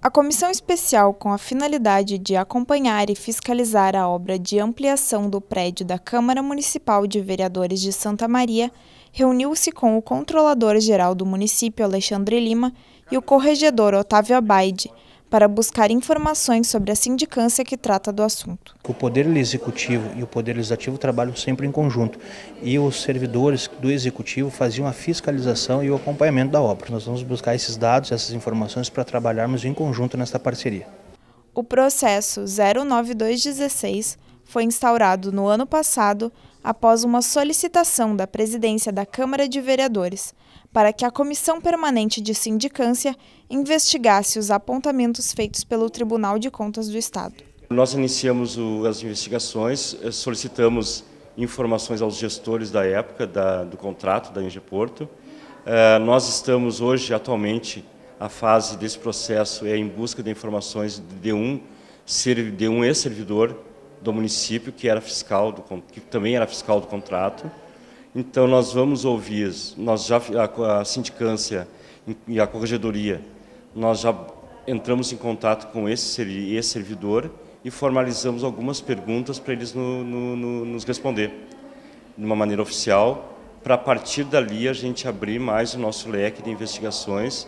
A comissão especial, com a finalidade de acompanhar e fiscalizar a obra de ampliação do prédio da Câmara Municipal de Vereadores de Santa Maria, reuniu-se com o controlador-geral do município, Alexandre Lima, e o corregedor Otávio Abaide, para buscar informações sobre a sindicância que trata do assunto. O Poder Executivo e o Poder Legislativo trabalham sempre em conjunto e os servidores do Executivo faziam a fiscalização e o acompanhamento da obra. Nós vamos buscar esses dados, essas informações para trabalharmos em conjunto nesta parceria. O processo 09216 foi instaurado no ano passado após uma solicitação da presidência da Câmara de Vereadores para que a Comissão Permanente de Sindicância investigasse os apontamentos feitos pelo Tribunal de Contas do Estado. Nós iniciamos o, as investigações, eh, solicitamos informações aos gestores da época da, do contrato da Engie Porto. Uh, nós estamos hoje, atualmente, a fase desse processo é em busca de informações de um, de um ex-servidor do município, que era fiscal do que também era fiscal do contrato. Então nós vamos ouvir, nós já a, a sindicância e a corregedoria, nós já entramos em contato com esse, esse servidor e formalizamos algumas perguntas para eles no, no, no, nos responder de uma maneira oficial, para a partir dali a gente abrir mais o nosso leque de investigações,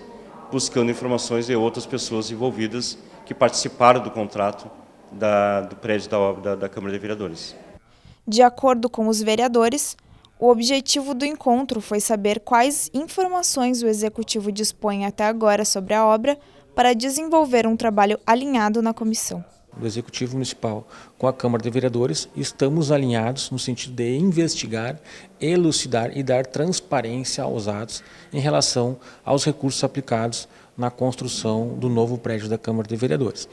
buscando informações de outras pessoas envolvidas que participaram do contrato da, do prédio da da, da Câmara de Vereadores. De acordo com os vereadores, o objetivo do encontro foi saber quais informações o Executivo dispõe até agora sobre a obra para desenvolver um trabalho alinhado na comissão. O Executivo Municipal com a Câmara de Vereadores estamos alinhados no sentido de investigar, elucidar e dar transparência aos atos em relação aos recursos aplicados na construção do novo prédio da Câmara de Vereadores.